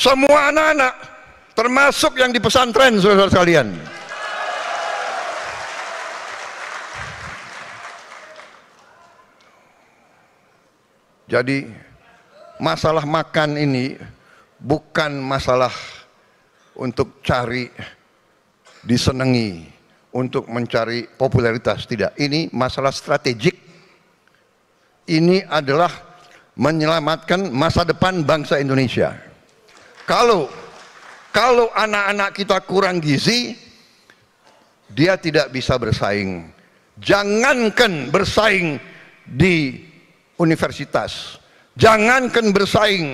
Semua anak-anak termasuk yang di pesantren saudara sekalian. Jadi masalah makan ini bukan masalah untuk cari disenangi, untuk mencari popularitas tidak. Ini masalah strategik. Ini adalah menyelamatkan masa depan bangsa Indonesia. Kalau kalau anak-anak kita kurang gizi, dia tidak bisa bersaing. Jangankan bersaing di universitas, jangankan bersaing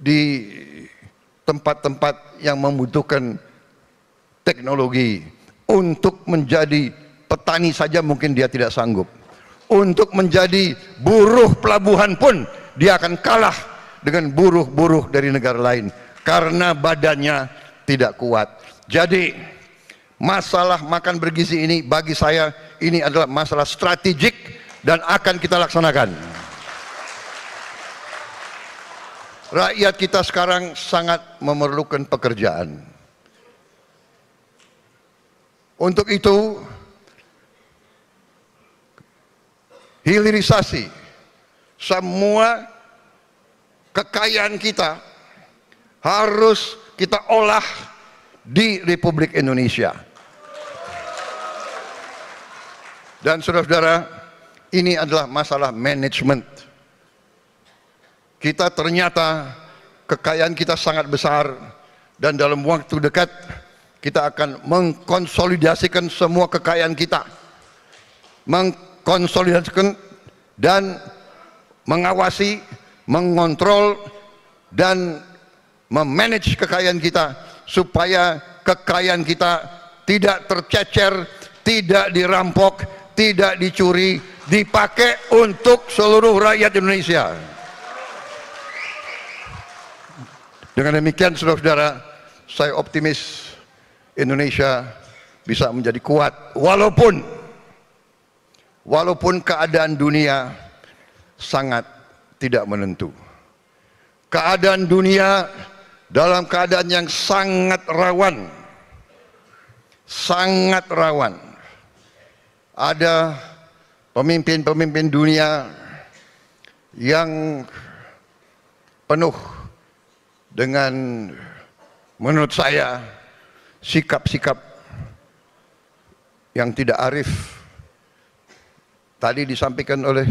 di tempat-tempat yang membutuhkan teknologi. Untuk menjadi petani saja mungkin dia tidak sanggup. Untuk menjadi buruh pelabuhan pun dia akan kalah dengan buruh-buruh dari negara lain karena badannya tidak kuat. Jadi masalah makan bergizi ini bagi saya ini adalah masalah strategik dan akan kita laksanakan. Rakyat kita sekarang sangat memerlukan pekerjaan. Untuk itu hilirisasi semua kekayaan kita harus kita olah di Republik Indonesia. Dan saudara-saudara, ini adalah masalah manajemen. Kita ternyata kekayaan kita sangat besar dan dalam waktu dekat kita akan mengkonsolidasikan semua kekayaan kita. Mengkonsolidasikan dan mengawasi mengontrol dan memanage kekayaan kita supaya kekayaan kita tidak tercecer, tidak dirampok, tidak dicuri, dipakai untuk seluruh rakyat Indonesia. Dengan demikian saudara-saudara, saya optimis Indonesia bisa menjadi kuat walaupun walaupun keadaan dunia sangat tidak menentu. Keadaan dunia dalam keadaan yang sangat rawan. Sangat rawan. Ada pemimpin-pemimpin dunia yang penuh dengan menurut saya sikap-sikap yang tidak arif tadi disampaikan oleh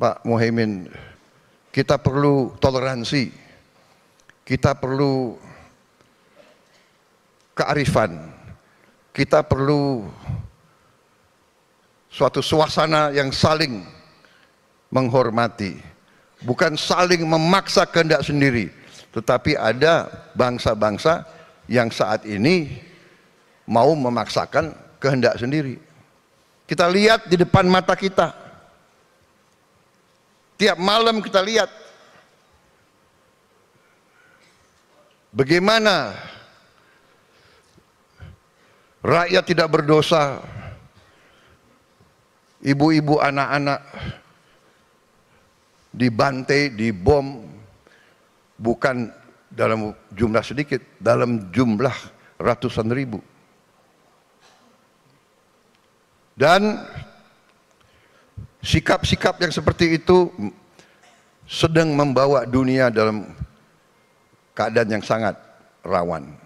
Pak Mohaimin, kita perlu toleransi, kita perlu kearifan, kita perlu suatu suasana yang saling menghormati, bukan saling memaksa kehendak sendiri, tetapi ada bangsa-bangsa yang saat ini mau memaksakan kehendak sendiri. Kita lihat di depan mata kita, Tiap malam kita lihat bagaimana rakyat tidak berdosa, ibu-ibu, anak-anak dibantai, dibom, bukan dalam jumlah sedikit, dalam jumlah ratusan ribu. Dan Sikap-sikap yang seperti itu sedang membawa dunia dalam keadaan yang sangat rawan.